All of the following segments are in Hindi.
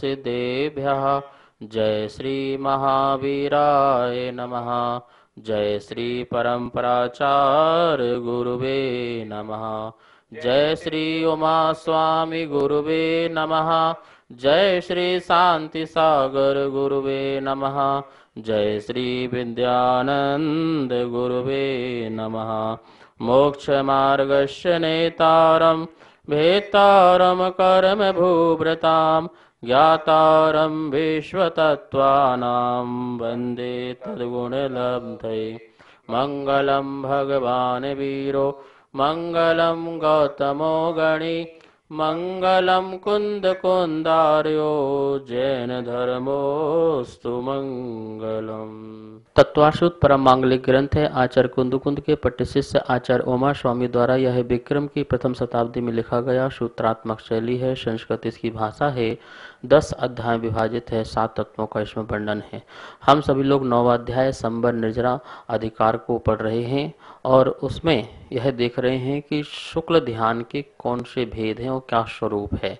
सिद्धेभ्य जय श्री महावीराय नमः जय श्री परंपराचार गुरुवे नमः जय श्री उमा स्वामी गुरुवे नमः जय श्री शांति सागर गुरुवे नमः जय श्री विद्यानंद गुरुवे नमः मोक्षमार्गस्य नेतारम् भेतारम कर्म भूभृतां ज्ञातारं वंदे वन्दे तद्गुणलब्धै मङ्गलं भगवान वीरो मङ्गलं गौतमो गणी मङ्गलं जैन धर्मोस्तु मङ्गलम् तत्वाशुद्ध परम मांगलिक ग्रंथ है आचार्य कुंद के शिष्य आचार्य ओमा स्वामी द्वारा यह विक्रम की प्रथम शताब्दी में लिखा गया सूत्रात्मक शैली है संस्कृत इसकी भाषा है दस अध्याय विभाजित है सात तत्वों का इसमें वर्णन है हम सभी लोग नौवाध्याय संबर निर्जरा अधिकार को पढ़ रहे हैं और उसमें यह देख रहे हैं कि शुक्ल ध्यान के कौन से भेद हैं और क्या स्वरूप है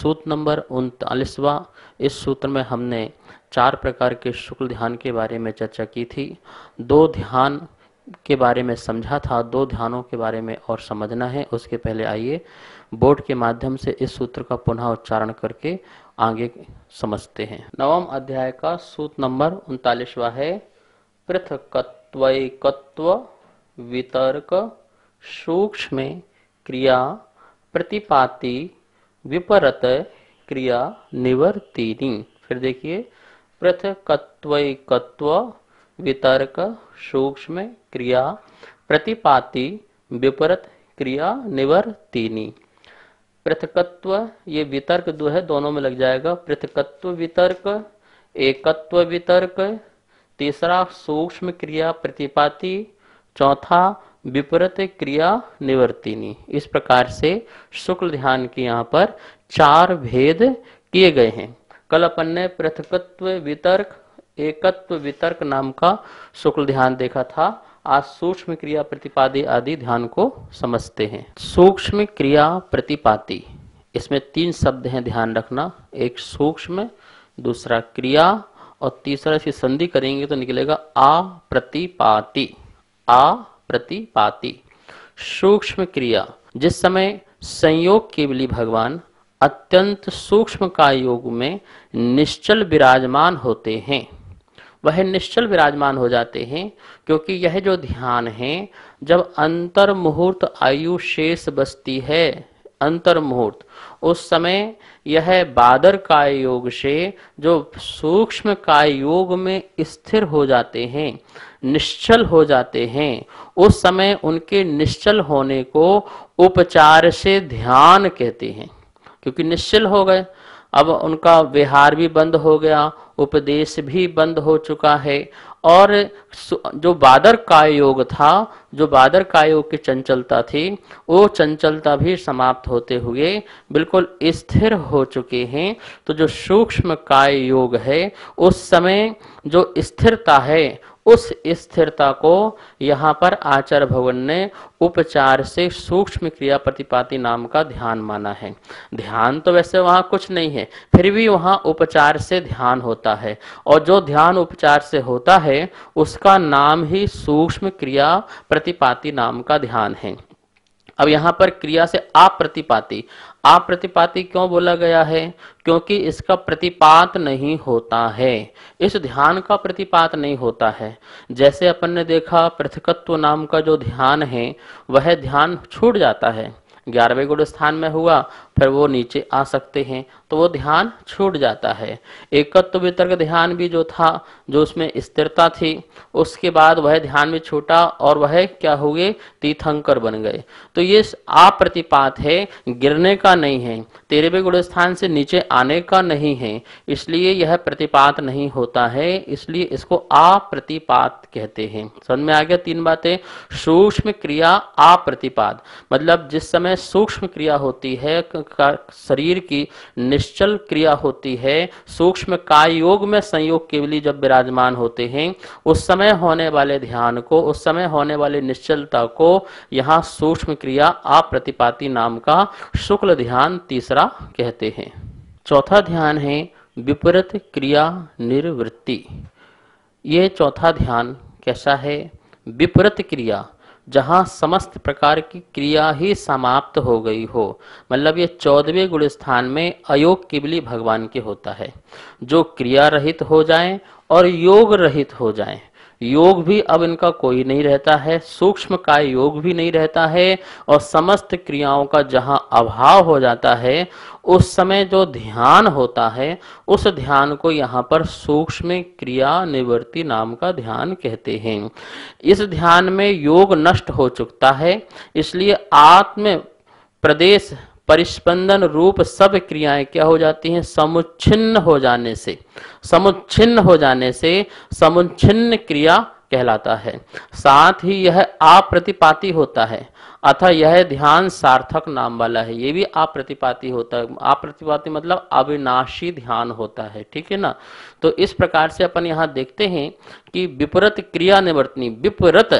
सूत्र नंबर उनतालीसवा इस सूत्र में हमने चार प्रकार के शुक्ल ध्यान के बारे में चर्चा की थी दो ध्यान के बारे में समझा था दो ध्यानों के बारे में और समझना है उसके पहले आइए बोर्ड के माध्यम से इस सूत्र का पुनः उच्चारण करके आगे समझते हैं नवम अध्याय का सूत्र नंबर उनतालीसवा है पृथकत्व वितर्क सूक्ष्म क्रिया प्रतिपाति विपरत क्रिया निवर्तिनी फिर देखिए पृथकत्वकत्व वितर्क सूक्ष्म क्रिया प्रतिपाति विपरत क्रिया निवर्तिनी पृथकत्व ये वितर्क दो है दोनों में लग जाएगा पृथकत्व वितर्क एकत्व वितर्क तीसरा सूक्ष्म क्रिया प्रतिपाति चौथा विपरीत क्रिया निवर्तिनी इस प्रकार से शुक्ल ध्यान की यहाँ पर चार भेद किए गए हैं कल अपन ने पृथकत्व वितर्क एकत्व वितर्क नाम का शुक्ल ध्यान देखा था आज सूक्ष्म क्रिया प्रतिपादी आदि ध्यान को समझते हैं सूक्ष्म क्रिया प्रतिपादी इसमें तीन शब्द हैं ध्यान रखना एक सूक्ष्म दूसरा क्रिया और तीसरा इसकी संधि करेंगे तो निकलेगा आ प्रतिपाती आ प्रतिपाति सूक्ष्म क्रिया जिस समय संयोग के लिए भगवान अत्यंत सूक्ष्म का योग में निश्चल विराजमान होते हैं वह निश्चल विराजमान हो जाते हैं क्योंकि यह जो ध्यान है जब अंतर मुहूर्त आयु शेष बसती है अंतर मुहूर्त उस समय यह बादर काय योग से जो सूक्ष्म काय योग में स्थिर हो जाते हैं निश्चल हो जाते हैं उस समय उनके निश्चल होने को उपचार से ध्यान कहते हैं क्योंकि निश्चल हो गए अब उनका विहार भी बंद हो गया उपदेश भी बंद हो चुका है और जो बादर का योग था जो बादर का योग की चंचलता थी वो चंचलता भी समाप्त होते हुए बिल्कुल स्थिर हो चुके हैं तो जो सूक्ष्म काय योग है उस समय जो स्थिरता है उस स्थिरता को यहाँ पर आचार्य भवन ने उपचार से सूक्ष्म क्रिया प्रतिपाति नाम का ध्यान माना है ध्यान तो वैसे वहां कुछ नहीं है फिर भी वहां उपचार से ध्यान होता है और जो ध्यान उपचार से होता है उसका नाम ही सूक्ष्म क्रिया प्रतिपाति नाम का ध्यान है अब यहाँ पर क्रिया से आप प्रतिपाती अप्रतिपाती क्यों बोला गया है क्योंकि इसका प्रतिपात नहीं होता है इस ध्यान का प्रतिपात नहीं होता है जैसे अपन ने देखा पृथकत्व नाम का जो ध्यान है वह ध्यान छूट जाता है ग्यारहवें गुण स्थान में हुआ फिर वो नीचे आ सकते हैं तो वो ध्यान छूट जाता है एकत्व वितर्क ध्यान भी जो था जो उसमें स्थिरता थी उसके बाद वह ध्यान भी छूटा और वह क्या हुए तीर्थंकर बन गए तो ये अप्रतिपात है गिरने का नहीं है तेरहवें गुण स्थान से नीचे आने का नहीं है इसलिए यह प्रतिपात नहीं होता है इसलिए इसको अप्रतिपात कहते हैं समझ में आ गया तीन बातें सूक्ष्म क्रिया आप्रतिपात मतलब जिस समय में सूक्ष्म क्रिया होती है शरीर की निश्चल क्रिया होती है सूक्ष्म काय योग में संयोग केवली जब विराजमान होते हैं उस समय होने वाले ध्यान को उस समय होने वाली निश्चलता को यहाँ सूक्ष्म क्रिया अप्रतिपाती नाम का शुक्ल ध्यान तीसरा कहते हैं चौथा ध्यान है विपरीत क्रिया निर्वृत्ति ये चौथा ध्यान कैसा है विपरीत क्रिया जहाँ समस्त प्रकार की क्रिया ही समाप्त हो गई हो मतलब ये चौदहवें गुण स्थान में अयोग किबली भगवान के होता है जो क्रिया रहित हो जाए और योग रहित हो जाए योग भी अब इनका कोई नहीं रहता है सूक्ष्म काय योग भी नहीं रहता है और समस्त क्रियाओं का जहां अभाव हो जाता है उस समय जो ध्यान होता है उस ध्यान को यहाँ पर सूक्ष्म क्रिया निवृत्ति नाम का ध्यान कहते हैं इस ध्यान में योग नष्ट हो चुकता है इसलिए आत्म प्रदेश परिस्पंदन रूप सब क्रियाएं क्या हो जाती हैं समुच्छिन्न हो जाने से समुच्छिन्न हो जाने से समुच्छिन्न क्रिया कहलाता है साथ ही यह अप्रतिपाती होता है अतः यह ध्यान सार्थक नाम वाला है ये भी अप्रतिपाती होता है अप्रतिपाती मतलब अविनाशी ध्यान होता है ठीक है ना तो इस प्रकार से अपन यहाँ देखते हैं कि विपरत क्रिया निवर्तनी विपरत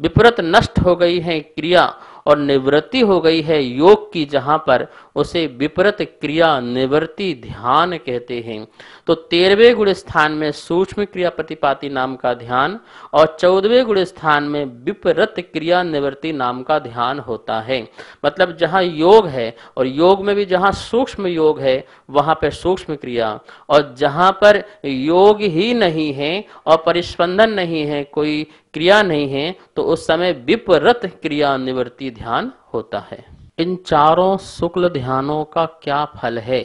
विपरत नष्ट हो गई है क्रिया और निवृत्ति हो गई है योग की जहां पर उसे विपरीत क्रिया निवृत्ति ध्यान कहते हैं तो तेरहवें गुण स्थान में सूक्ष्म क्रिया प्रतिपाति नाम का ध्यान और चौदहवें गुण स्थान में विपरीत क्रिया निवृत्ति नाम का ध्यान होता है मतलब जहां योग है और योग में भी जहां सूक्ष्म योग है वहां पर सूक्ष्म क्रिया और जहां पर योग ही नहीं है और परिस्पंदन नहीं है कोई क्रिया नहीं है तो उस समय विपरत क्रिया निवृत्ति ध्यान होता है इन चारों शुक्ल ध्यानों का क्या फल है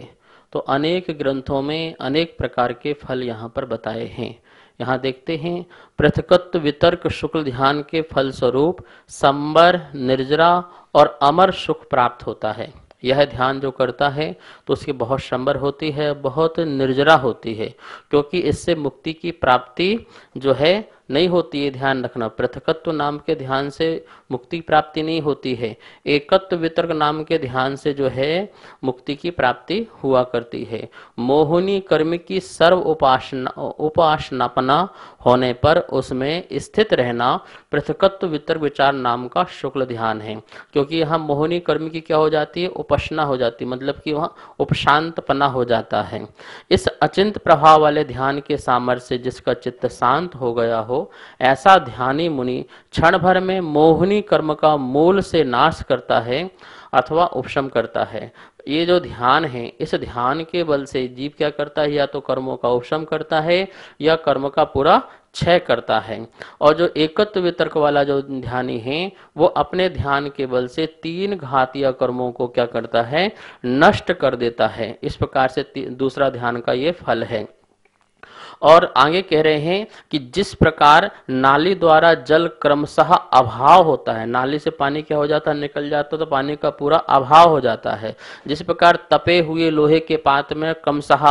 तो अनेक ग्रंथों में अनेक प्रकार के फल यहाँ पर बताए हैं यहाँ देखते हैं पृथकत्व वितर्क शुक्ल ध्यान के फल स्वरूप संबर निर्जरा और अमर सुख प्राप्त होता है यह ध्यान जो करता है तो उसकी बहुत संबर होती है बहुत निर्जरा होती है क्योंकि इससे मुक्ति की प्राप्ति जो है नहीं होती है ध्यान रखना पृथकत्व नाम के ध्यान से मुक्ति प्राप्ति नहीं होती है एकत्व वितर्क नाम के ध्यान से जो है मुक्ति की प्राप्ति हुआ करती है मोहनी कर्म की सर्व उपासना उपासनापना होने पर उसमें स्थित रहना पृथकत्व वितर्क विचार नाम का शुक्ल ध्यान है क्योंकि यहाँ मोहनी कर्म की क्या हो जाती है उपासना हो जाती है मतलब की वहाँ उपशांतपना हो जाता है इस अचिंत प्रभाव वाले ध्यान के सामर्थ्य जिसका चित्त शांत हो गया हो ऐसा ध्यानी मुनि क्षण भर में मोहनी कर्म का मूल से नाश करता है अथवा उपशम करता है ये जो ध्यान है इस ध्यान के बल से जीव क्या करता है या तो कर्मों का उपशम करता है या कर्म का पूरा क्षय करता है और जो एकत्व वितर्क वाला जो ध्यानी है वो अपने ध्यान के बल से तीन घातीय कर्मों को क्या करता है नष्ट कर देता है इस प्रकार से दूसरा ध्यान का ये फल है और आगे कह रहे हैं कि जिस प्रकार नाली द्वारा जल क्रमशः अभाव होता है नाली से पानी क्या हो जाता है निकल जाता है तो पानी का पूरा अभाव हो जाता है जिस प्रकार तपे हुए लोहे के पात में क्रमशः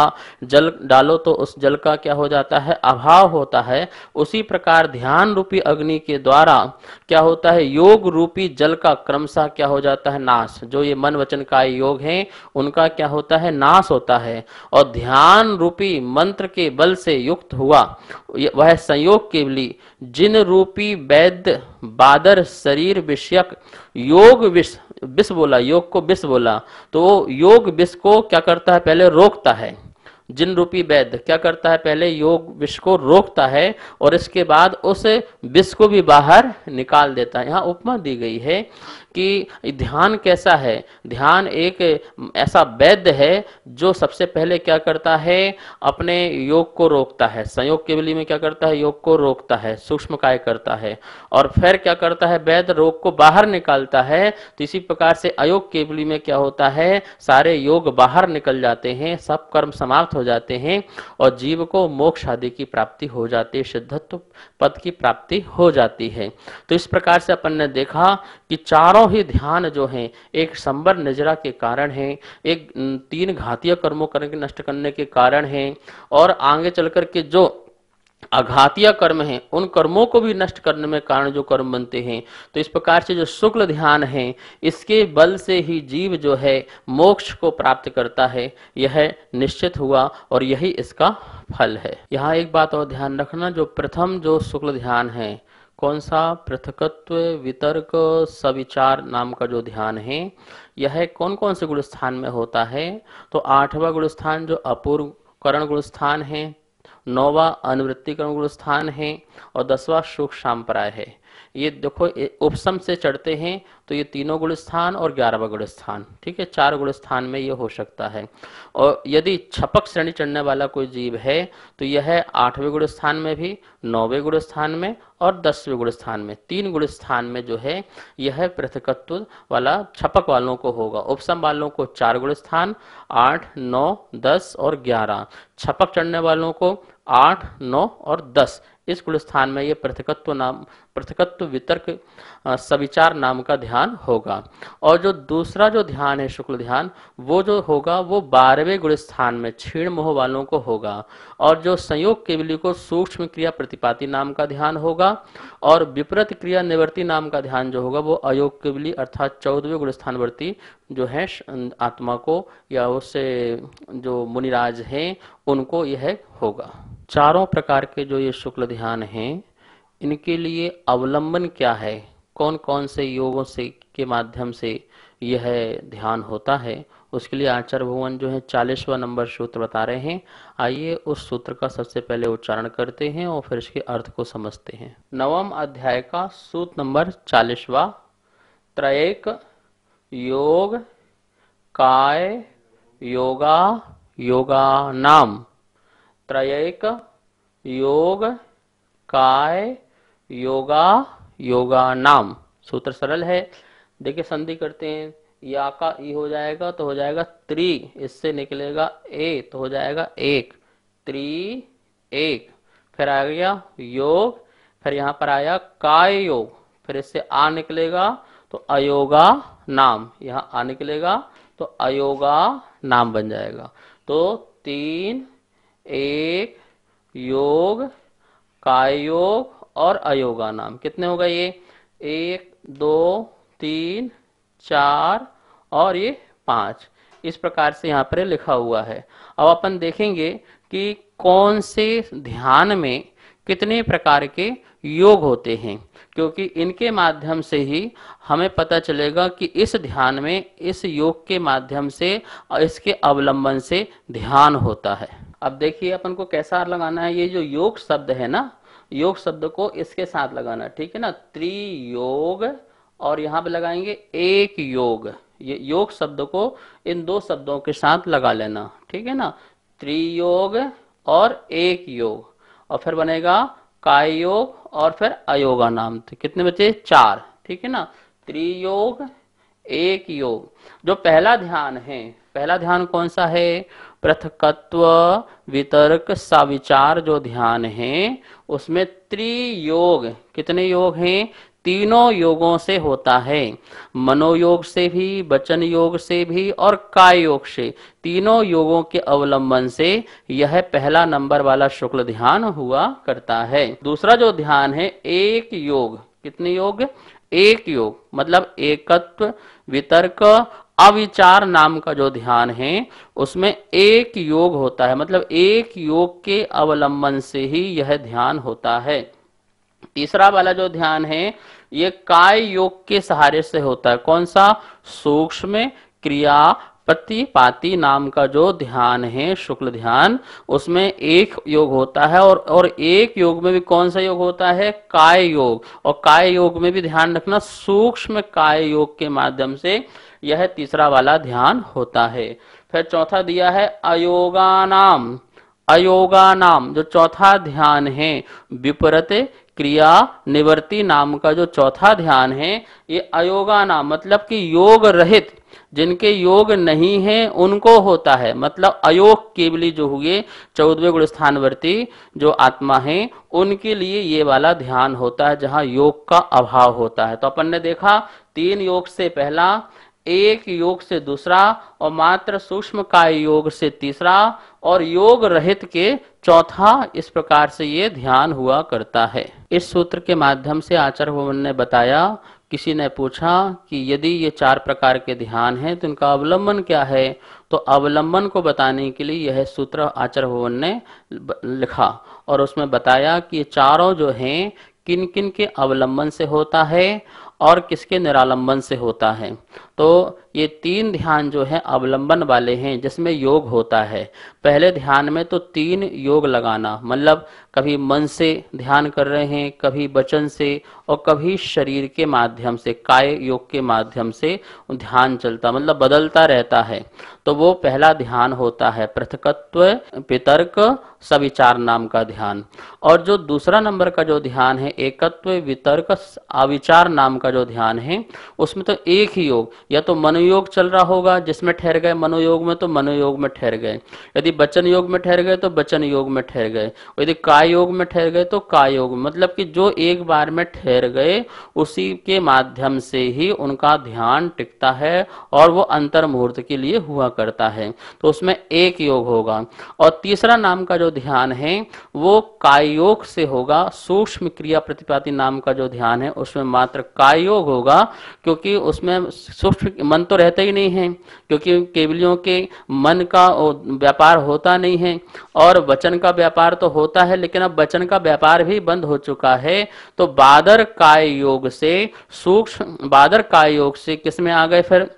जल डालो तो उस जल का क्या हो जाता है अभाव होता है उसी प्रकार ध्यान रूपी अग्नि के द्वारा क्या होता है योग रूपी जल का क्रमशः क्या हो जाता है नाश जो ये मन वचन काय योग है उनका क्या होता है नाश होता है और ध्यान रूपी मंत्र के बल से युक्त हुआ वह संयोग के लिए जिन रूपी वैद्य बादर शरीर विषयक योग विष विष बोला योग को विष बोला तो वो योग विष को क्या करता है पहले रोकता है जिन रूपी वैद्य क्या करता है पहले योग विष को रोकता है और इसके बाद उस विष को भी बाहर निकाल देता है यहाँ उपमा दी गई है कि ध्यान कैसा है ध्यान एक ऐसा वैद्य है जो सबसे पहले क्या करता है अपने योग को रोकता है संयोग के बिली में क्या करता है योग को रोकता है सूक्ष्म काय करता है और फिर क्या करता है वैद्य रोग को बाहर निकालता है तो इसी प्रकार से अयोग के बिली में क्या होता है सारे योग बाहर निकल जाते हैं सब कर्म समाप्त हो जाते हैं और जीव को मोक्ष आदि की प्राप्ति हो जाती है सिद्धत्व पद की प्राप्ति हो जाती है तो इस प्रकार से अपन ने देखा कि चारों तीनों ही ध्यान जो हैं एक संबर नजरा के कारण हैं एक तीन घातीय कर्मों के नष्ट करने के कारण हैं और आगे चल करके जो अघातीय कर्म हैं उन कर्मों को भी नष्ट करने में कारण जो कर्म बनते हैं तो इस प्रकार से जो शुक्ल ध्यान है इसके बल से ही जीव जो है मोक्ष को प्राप्त करता है यह निश्चित हुआ और यही इसका फल है यहाँ एक बात और ध्यान रखना जो प्रथम जो शुक्ल ध्यान है कौन सा पृथकत्व वितर्क सविचार नाम का जो ध्यान है यह कौन कौन से गुण स्थान में होता है तो आठवा गुण स्थान जो अपूर्व करण गुण स्थान है नौवा अनुवृत्तिकरण गुण स्थान है और दसवां सुख सांपराय है ये देखो उपसम से चढ़ते हैं तो ये तीनों गुण स्थान और ग्यारहवा गुण स्थान ठीक है चार गुण स्थान में ये हो सकता है और यदि छपक श्रेणी चढ़ने वाला कोई जीव है तो यह है आठवें गुण स्थान में भी नौवे गुण स्थान में और दसवें गुण स्थान में तीन गुण स्थान में जो है यह पृथकत्व वाला छपक वालों को होगा उपसम वालों को चार गुण स्थान आठ नौ दस और ग्यारह छपक चढ़ने वालों को आठ नौ और दस इस कुल स्थान में ये पृथकत्व नाम पृथकत्व वितर्क सविचार नाम का ध्यान होगा और जो दूसरा जो ध्यान है शुक्ल ध्यान वो जो होगा वो बारहवें गुण स्थान में क्षीण मोह वालों को होगा और जो संयोग केवली को सूक्ष्म क्रिया प्रतिपाति नाम का ध्यान होगा और विपरीत क्रिया निवर्ति नाम का ध्यान जो होगा वो अयोग केवली अर्थात चौदहवें गुण स्थानवर्ती जो है अं, आत्मा को या उससे जो मुनिराज हैं उनको यह होगा चारों प्रकार के जो ये शुक्ल ध्यान हैं इनके लिए अवलंबन क्या है कौन कौन से योगों से के माध्यम से यह ध्यान होता है उसके लिए आचार्य भगवान जो है चालीसवा नंबर सूत्र बता रहे हैं आइए उस सूत्र का सबसे पहले उच्चारण करते हैं और फिर इसके अर्थ को समझते हैं नवम अध्याय का सूत्र नंबर चालीसवा त्रयक योग काय योगा योगा नाम त्रयक योग काय योगा योगा नाम सूत्र सरल है देखिए संधि करते हैं या का ई हो जाएगा तो हो जाएगा त्रि इससे निकलेगा ए तो हो जाएगा एक त्रि एक फिर आ गया योग फिर यहां पर आया काय योग फिर इससे आ निकलेगा तो अयोगा नाम यहां आ निकलेगा तो अयोगा नाम बन जाएगा तो तीन एक योग कायोग और अयोगा नाम कितने होगा ये एक दो तीन चार और ये पांच इस प्रकार से यहाँ पर लिखा हुआ है अब अपन देखेंगे कि कौन से ध्यान में कितने प्रकार के योग होते हैं क्योंकि इनके माध्यम से ही हमें पता चलेगा कि इस ध्यान में इस योग के माध्यम से इसके अवलंबन से ध्यान होता है अब देखिए अपन को कैसा आर लगाना है ये जो योग शब्द है ना योग शब्द को इसके साथ लगाना ठीक है ना त्रियोग और यहाँ पे लगाएंगे एक योग ये योग शब्द को इन दो शब्दों के साथ लगा लेना ठीक है ना त्रियोग और एक योग और फिर बनेगा कायोग और फिर अयोगा नाम कितने बचे चार ठीक है ना त्रियोग एक योग जो पहला ध्यान है पहला ध्यान कौन सा है पृथकत्व वितर्क साविचार जो ध्यान है उसमें त्रियोग कितने योग हैं तीनों योगों से होता है मनोयोग से भी वचन योग से भी और काय योग से तीनों योगों के अवलंबन से यह पहला नंबर वाला शुक्ल ध्यान हुआ करता है दूसरा जो ध्यान है एक योग कितने योग एक योग मतलब एकत्व वितर्क अविचार नाम का जो ध्यान है उसमें एक योग होता है मतलब एक योग के अवलंबन से ही यह ध्यान होता है तीसरा वाला जो ध्यान है यह काय योग के सहारे से होता है कौन सा सूक्ष्म क्रिया प्रतिपाती नाम का जो ध्यान है शुक्ल ध्यान उसमें एक योग होता है और और एक योग में भी कौन सा योग होता है काय योग और काय योग में भी ध्यान रखना सूक्ष्म काय योग के माध्यम से यह तीसरा वाला ध्यान होता है फिर चौथा दिया है अयोगा नाम अयोगा नाम जो चौथा ध्यान है विपरत क्रिया निवर्ती नाम का जो चौथा ध्यान है ये अयोगा नाम मतलब कि योग रहित जिनके योग नहीं है उनको होता है मतलब अयोग केवली जो हुए चौदवे गुण स्थानवर्ती जो आत्मा है उनके लिए ये वाला ध्यान होता है जहां योग का अभाव होता है तो अपन ने देखा तीन योग से पहला एक योग से दूसरा और मात्र सूक्ष्म काय योग से तीसरा और योग रहित के चौथा इस प्रकार से ये ध्यान हुआ करता है इस सूत्र के माध्यम से आचार्य भवन ने बताया किसी ने पूछा कि यदि ये चार प्रकार के ध्यान हैं तो इनका अवलंबन क्या है तो अवलंबन को बताने के लिए यह सूत्र आचार्य भवन ने लिखा और उसमें बताया कि ये चारों जो हैं किन किन के अवलंबन से होता है और किसके निरालंबन से होता है तो ये तीन ध्यान जो है अवलंबन वाले हैं जिसमें योग होता है पहले ध्यान में तो तीन योग लगाना मतलब कभी मन से ध्यान कर रहे हैं कभी वचन से और कभी शरीर के माध्यम से काय योग के माध्यम से ध्यान चलता मतलब बदलता रहता है तो वो पहला ध्यान होता है पृथकत्व पितर्क सविचार नाम का ध्यान और जो दूसरा नंबर का जो ध्यान है एकत्व वितर्क अविचार नाम का जो ध्यान है उसमें तो एक ही योग या तो मनोयोग चल रहा होगा जिसमें ठहर गए मनोयोग में तो मनोयोग में ठहर गए यदि बचन योग में ठहर गए तो बचन योग में ठहर गए यदि काय योग में ठहर गए तो काय योग मतलब कि जो एक बार में ठहर गए उसी के माध्यम से ही उनका ध्यान टिकता है और वो अंतर मुहूर्त के लिए हुआ करता है तो उसमें एक योग होगा और तीसरा नाम का जो ध्यान है वो कायोग से होगा सूक्ष्म क्रिया प्रतिपाति नाम का जो ध्यान है उसमें मात्र कायोग होगा क्योंकि उसमें मन तो रहता ही नहीं है क्योंकि केवलियों के मन का व्यापार होता नहीं है और वचन का व्यापार तो होता है लेकिन अब वचन का व्यापार भी बंद हो चुका है तो बादर काय योग से सूक्ष्म बादर काय योग से किसमें आ गए फिर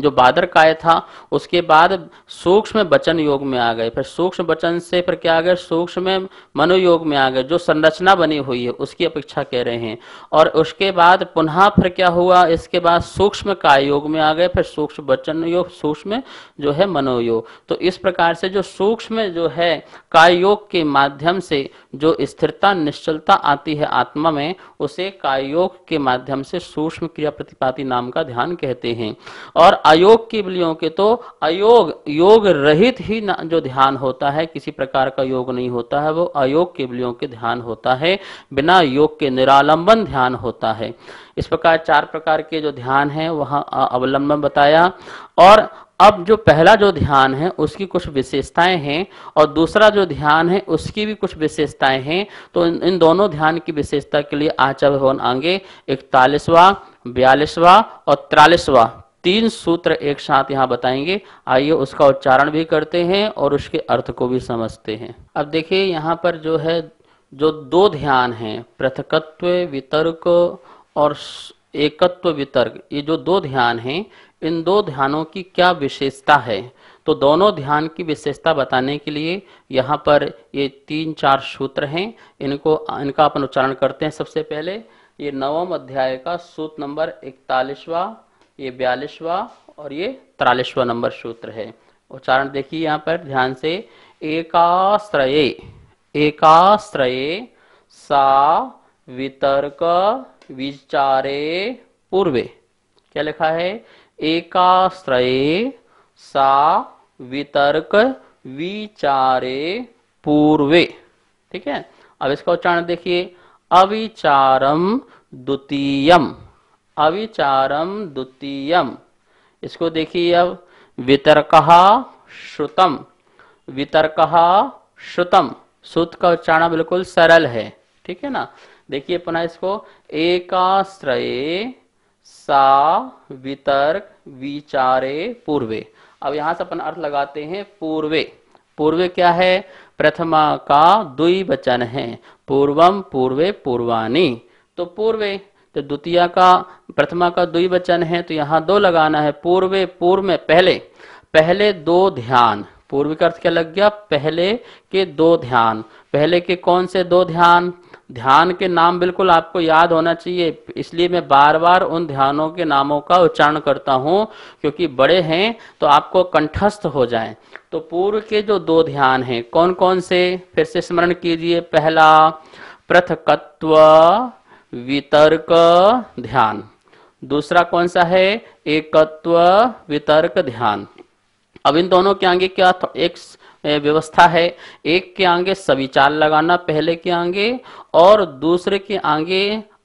जो बादर काय था उसके बाद सूक्ष्म वचन योग में आ गए फिर सूक्ष्म वचन से फिर क्या आ गए सूक्ष्म में मनोयोग में आ गए जो संरचना बनी हुई है उसकी अपेक्षा कह रहे हैं और उसके बाद पुनः फिर क्या हुआ इसके बाद सूक्ष्म काय योग में आ गए फिर सूक्ष्म वचन योग सूक्ष्म जो है मनोयोग तो इस प्रकार से जो सूक्ष्म जो है काय योग के माध्यम से जो स्थिरता निश्चलता आती है आत्मा में उसे काय योग के माध्यम से सूक्ष्म क्रिया प्रतिपाती नाम का ध्यान कहते हैं और अयोग की बलियों के तो अयोग योग रहित ही जो ध्यान होता है किसी प्रकार का योग नहीं होता है वो अयोग की बलियों के ध्यान होता है बिना योग के निरालंबन ध्यान होता है इस प्रकार चार प्रकार के जो ध्यान है वहाँ अवलंबन बताया और अब जो पहला जो ध्यान है उसकी कुछ विशेषताएं हैं और दूसरा जो ध्यान है उसकी भी कुछ विशेषताएं हैं तो इन, इन दोनों ध्यान की विशेषता के लिए आचार्य भवन आगे इकतालीसवा बयालीसवा और तिरालीसवा तीन सूत्र एक साथ यहाँ बताएंगे आइए उसका उच्चारण भी करते हैं और उसके अर्थ को भी समझते हैं अब देखिए यहाँ पर जो है जो दो ध्यान हैं पृथकत्व वितर्क और एकत्व वितर्क ये जो दो ध्यान हैं इन दो ध्यानों की क्या विशेषता है तो दोनों ध्यान की विशेषता बताने के लिए यहाँ पर ये तीन चार सूत्र हैं इनको इनका अपन उच्चारण करते हैं सबसे पहले ये नवम अध्याय का सूत्र नंबर इकतालीसवा ये बयालीसवा और ये तिरालीसवा नंबर सूत्र है उच्चारण देखिए यहाँ पर ध्यान से एकाश्रय एकाश्रय सा वितर्क विचारे पूर्वे क्या लिखा है एकाश्रय सा वितर्क विचारे पूर्वे ठीक है अब इसका उच्चारण देखिए अविचारम द्वितीयम अविचारम द्वितीयम इसको देखिए अब वितर्क श्रुतम वितर्क श्रुतम श्रुत का उच्चारण बिल्कुल सरल है ठीक है ना देखिए पुनः इसको एकाश्रय सा वितर्क विचारे पूर्वे अब यहां से अपन अर्थ लगाते हैं पूर्वे पूर्वे क्या है प्रथमा का द्विवचन है पूर्वम पूर्वे पूर्वानी तो पूर्वे तो द्वितीय का प्रथमा का द्वि वचन है तो यहाँ दो लगाना है पूर्व पूर्व में पहले पहले दो ध्यान पूर्व का अर्थ क्या लग गया पहले के दो ध्यान पहले के कौन से दो ध्यान ध्यान के नाम बिल्कुल आपको याद होना चाहिए इसलिए मैं बार बार उन ध्यानों के नामों का उच्चारण करता हूँ क्योंकि बड़े हैं तो आपको कंठस्थ हो जाए तो पूर्व के जो दो ध्यान हैं कौन कौन से फिर से स्मरण कीजिए पहला पृथकत्व वितर्क ध्यान दूसरा कौन सा है एकत्व वितर्क ध्यान अब इन दोनों के आगे क्या एक व्यवस्था है एक के आगे सविचार लगाना पहले के आगे और दूसरे के आगे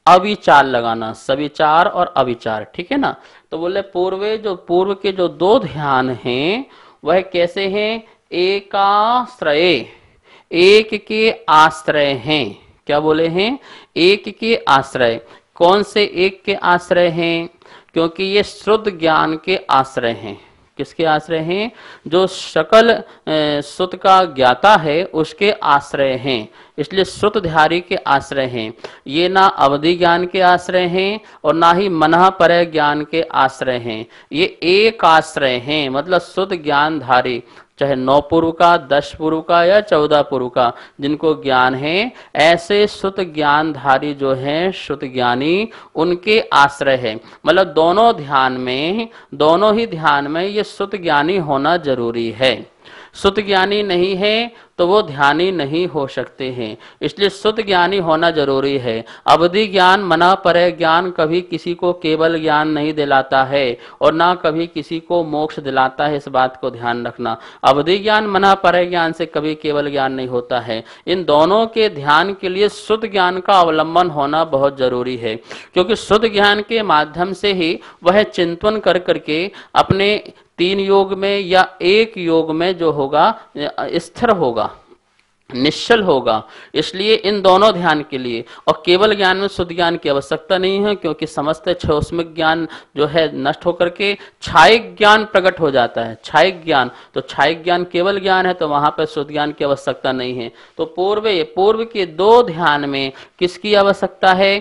अविचार लगाना सविचार और अविचार ठीक है ना तो बोले पूर्व जो पूर्व के जो दो ध्यान हैं वह कैसे हैं एकाश्रय एक के आश्रय हैं क्या बोले हैं एक के आश्रय कौन से एक के आश्रय हैं क्योंकि ये शुद्ध ज्ञान के आश्रय हैं किसके आश्रय हैं जो सकल सुत का ज्ञाता है उसके आश्रय हैं इसलिए श्रुतधारी के आश्रय हैं ये ना अवधि ज्ञान के आश्रय हैं और ना ही मनह पर ज्ञान के आश्रय हैं ये एक आश्रय हैं मतलब ज्ञान ज्ञानधारी चाहे नौ पूर्व का दस पूर्व का या चौदह पूर्व का जिनको ज्ञान है ऐसे श्रुत ज्ञानधारी जो हैं श्रुत ज्ञानी उनके आश्रय है मतलब दोनों ध्यान में दोनों ही ध्यान में ये श्रुत ज्ञानी होना जरूरी है सुत ज्ञानी नहीं है तो वो ध्यानी नहीं हो सकते हैं इसलिए सुत ज्ञानी होना जरूरी है अवधि ज्ञान मना पर ज्ञान कभी किसी को केवल ज्ञान नहीं दिलाता है और ना कभी किसी को मोक्ष दिलाता है इस बात को ध्यान रखना अवधि ज्ञान मना पर ज्ञान से कभी केवल ज्ञान नहीं होता है इन दोनों के ध्यान के लिए शुद्ध ज्ञान का अवलंबन होना बहुत जरूरी है क्योंकि शुद्ध ज्ञान के माध्यम से ही वह चिंतन कर करके अपने तीन योग में या एक योग में जो होगा स्थिर होगा निश्चल होगा इसलिए इन दोनों ध्यान के लिए और केवल ज्ञान में शुद्ध ज्ञान की आवश्यकता नहीं है क्योंकि समस्त छोस्मिक ज्ञान जो है नष्ट होकर के छायिक ज्ञान प्रकट हो जाता है छायिक ज्ञान तो छायिक ज्ञान केवल ज्ञान है तो वहां पर शुद्ध ज्ञान की आवश्यकता नहीं है तो पूर्व पूर्व के दो ध्यान में किसकी आवश्यकता है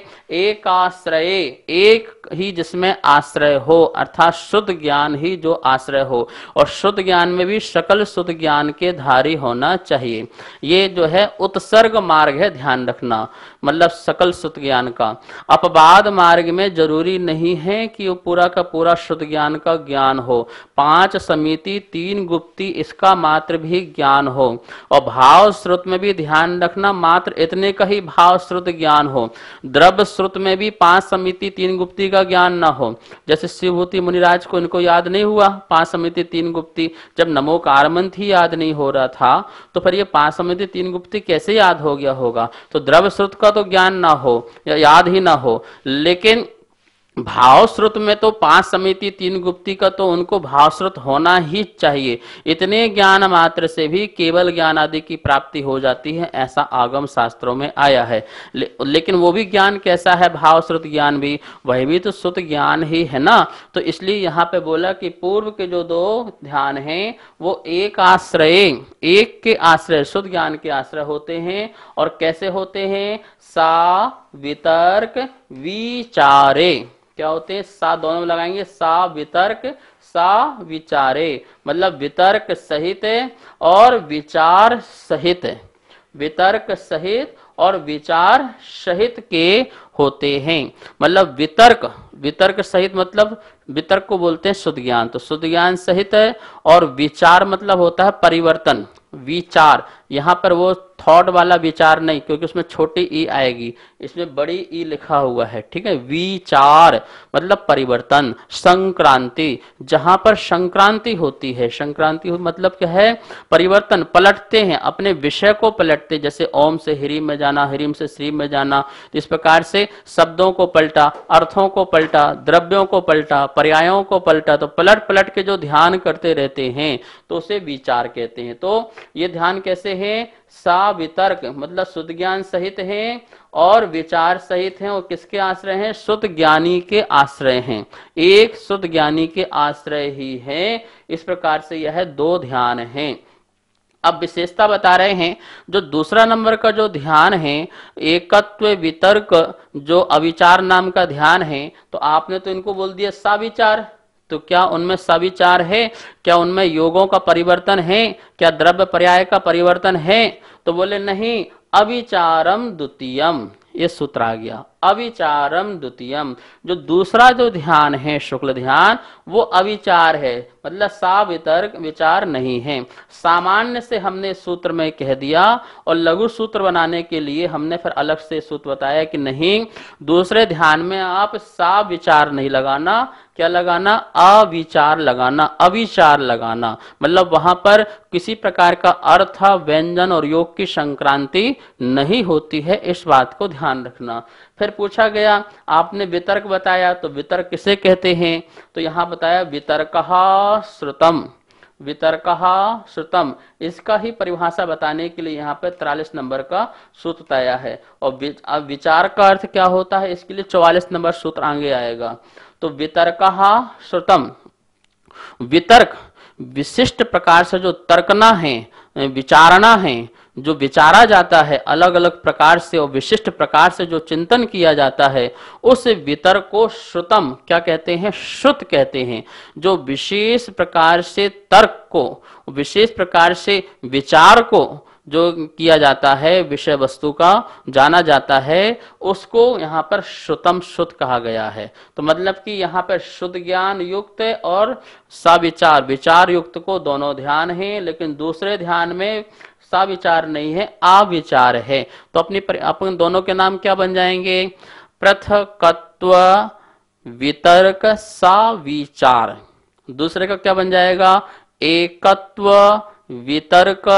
एक आश्रय एक ही जिसमें आश्रय हो अर्थात शुद्ध ज्ञान ही जो आश्रय हो और शुद्ध ज्ञान में भी सकल शुद्ध ज्ञान के धारी होना चाहिए ये ये जो है उत्सर्ग मार्ग है ध्यान रखना मतलब सकल श्रुत ज्ञान का अपवाद मार्ग में जरूरी नहीं है कि वो पूरा का पूरा श्रुत ज्ञान का ज्ञान हो पांच समिति तीन गुप्ती इसका मात्र भी ज्ञान हो और भाव श्रुत में भी ध्यान रखना मात्र इतने का ही भाव श्रुत ज्ञान हो द्रव्य श्रुत में भी पांच समिति तीन गुप्ती का ज्ञान ना हो जैसे शिवभूति मुनिराज को इनको याद नहीं हुआ पांच समिति तीन गुप्ती जब नमो कारमंथ ही याद नहीं हो रहा था तो फिर ये पांच समिति मुझे तीन गुप्ति कैसे याद हो गया होगा तो द्रव स्रोत का तो ज्ञान ना हो या याद ही ना हो लेकिन भाव स्रोत में तो पांच समिति तीन गुप्ती का तो उनको भाव स्रोत होना ही चाहिए इतने ज्ञान मात्र से भी केवल ज्ञान आदि की प्राप्ति हो जाती है ऐसा आगम शास्त्रों में आया है ले, लेकिन वो भी ज्ञान कैसा है भाव स्रोत ज्ञान भी वही भी तो श्रुत ज्ञान ही है ना तो इसलिए यहाँ पे बोला कि पूर्व के जो दो ध्यान है वो एक आश्रय एक के आश्रय शुद्ध ज्ञान के आश्रय होते हैं और कैसे होते हैं सा वितर्क विचारे क्या होते हैं सा दोनों में लगाएंगे सा वितर्क सा विचारे मतलब वितर्क सहित और विचार सहित वितर्क सहित और विचार सहित के होते हैं मतलब वितर्क वितर्क सहित मतलब वितर्क को बोलते हैं शुद्ध ज्ञान तो शुद्ध ज्ञान सहित है और विचार मतलब होता है परिवर्तन विचार यहाँ पर वो थॉट वाला विचार नहीं क्योंकि उसमें छोटी ई e आएगी इसमें बड़ी ई e लिखा हुआ है ठीक है विचार मतलब परिवर्तन संक्रांति जहां पर संक्रांति होती है संक्रांति मतलब क्या है परिवर्तन पलटते हैं अपने विषय को पलटते जैसे ओम से हिरी में जाना हिरीम से श्री में जाना तो इस प्रकार से शब्दों को पलटा अर्थों को पलटा द्रव्यों को पलटा पर्यायों को पलटा तो पलट पलट के जो ध्यान करते रहते हैं तो उसे विचार कहते हैं तो ये ध्यान कैसे हैं सा वितर्क मतलब शुद्ध ज्ञान सहित हैं और विचार सहित हैं और किसके आश्रय हैं शुद्ध ज्ञानी के आश्रय हैं एक शुद्ध ज्ञानी के आश्रय ही हैं इस प्रकार से यह दो ध्यान हैं अब विशेषता बता रहे हैं जो दूसरा नंबर का जो ध्यान है एकत्व वितर्क जो अविचार नाम का ध्यान है तो आपने तो इनको बोल दिया साविचार तो क्या उनमें सविचार है क्या उनमें योगों का परिवर्तन है क्या द्रव्य पर्याय का परिवर्तन है तो बोले नहीं अविचारम द्वितीयम ये सूत्र आ गया अविचारम द्वितीयम जो दूसरा जो ध्यान है शुक्ल ध्यान वो अविचार है मतलब सावितर्क विचार नहीं है सामान्य से हमने सूत्र में कह दिया और लघु सूत्र बनाने के लिए हमने फिर अलग से सूत्र बताया कि नहीं दूसरे ध्यान में आप सा विचार नहीं लगाना क्या लगाना अविचार लगाना अविचार लगाना मतलब वहां पर किसी प्रकार का अर्थ व्यंजन और योग की संक्रांति नहीं होती है इस बात को ध्यान रखना फिर पूछा गया आपने वितर्क बताया तो वितर्क किसे कहते हैं तो यहाँ बताया वितर्क श्रुतम वितर्क श्रुतम इसका ही परिभाषा बताने के लिए यहाँ पे तिरालीस नंबर का सूत्र आया है और अब विचार का अर्थ क्या होता है इसके लिए चौवालिस नंबर सूत्र आगे आएगा तो वितर्क श्रुतम वितर्क विशिष्ट प्रकार से जो तर्कना है विचारणा है जो विचारा जाता है अलग अलग प्रकार से और विशिष्ट प्रकार से जो चिंतन किया जाता है उस वितर को श्रुतम क्या कहते हैं श्रुत कहते हैं जो विशेष प्रकार से तर्क को विशेष प्रकार से विचार को जो किया जाता है विषय वस्तु का जाना जाता है उसको यहाँ पर श्रुतम श्रुत कहा गया है तो मतलब कि यहाँ पर शुद्ध ज्ञान युक्त और सविचार विचार युक्त को दोनों ध्यान है लेकिन दूसरे ध्यान में विचार नहीं है विचार है तो अपनी अपन दोनों के नाम क्या बन जाएंगे पृथकत्व वितर्क विचार दूसरे का क्या बन जाएगा एकत्व वितर्क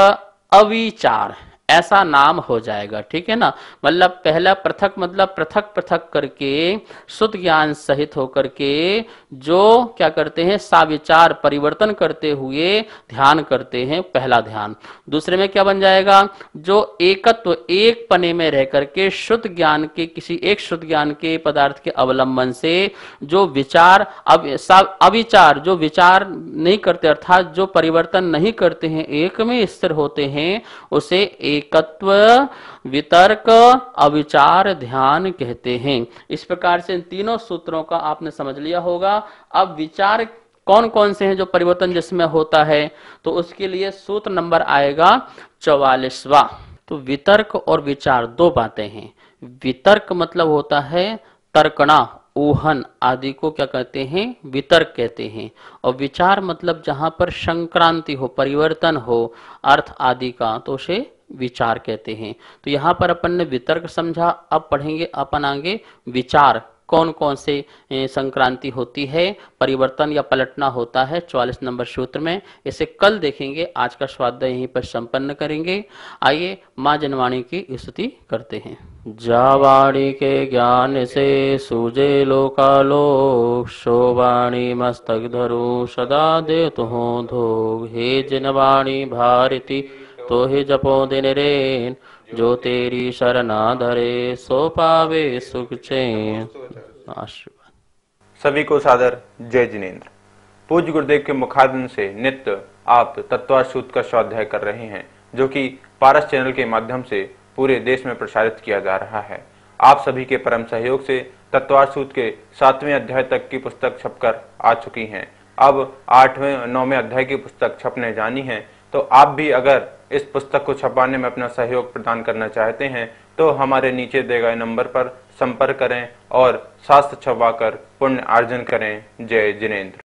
अविचार ऐसा नाम हो जाएगा ठीक है ना मतलब पहला पृथक मतलब पृथक पृथक करके शुद्ध ज्ञान सहित होकर के जो क्या करते हैं साविचार परिवर्तन करते हुए ध्यान करते हैं पहला ध्यान दूसरे में क्या बन जाएगा जो एकत्व एक पने में रह करके शुद्ध ज्ञान के किसी एक शुद्ध ज्ञान के पदार्थ के अवलंबन से जो विचार अब अविचार जो विचार नहीं करते अर्थात जो परिवर्तन नहीं करते हैं एक में स्थिर होते हैं उसे एक एकत्व वितर्क अविचार ध्यान कहते हैं इस प्रकार से इन तीनों सूत्रों का आपने समझ लिया होगा अब विचार कौन कौन से हैं जो परिवर्तन जिसमें होता है तो उसके लिए सूत्र नंबर आएगा चौवालिसवा तो वितर्क और विचार दो बातें हैं वितर्क मतलब होता है तर्कणा ओहन आदि को क्या कहते हैं वितर्क कहते हैं और विचार मतलब जहां पर संक्रांति हो परिवर्तन हो अर्थ आदि का तो उसे विचार कहते हैं तो यहाँ पर अपन ने वितर्क समझा अब पढ़ेंगे अपन आगे विचार कौन कौन से संक्रांति होती है परिवर्तन या पलटना होता है चौवालीस नंबर सूत्र में इसे कल देखेंगे आज का स्वाध्याय यहीं पर संपन्न करेंगे आइए माँ जनवाणी की स्तुति करते हैं जावाणी के ज्ञान से सूजे लोकालो शोवाणी मस्तक धरो सदा दे तुह धोग हे जनवाणी भारती तो ही जपो दिन रेन जो तेरी शरणा धरे सो पावे सुख चैन आशीर्वाद सभी को सादर जय जिनेन्द्र पूज गुरुदेव के मुखादन से नित्य आप तत्वाशूत का स्वाध्याय कर रहे हैं जो कि पारस चैनल के माध्यम से पूरे देश में प्रसारित किया जा रहा है आप सभी के परम सहयोग से तत्वाशूत के सातवें अध्याय तक की पुस्तक छपकर आ चुकी हैं अब आठवें नौवें अध्याय की पुस्तक छपने जानी है तो आप भी अगर इस पुस्तक को छपाने में अपना सहयोग प्रदान करना चाहते हैं तो हमारे नीचे दिए गए नंबर पर संपर्क करें और शास्त्र छपवाकर पुण्य अर्जन करें जय जिनेन्द्र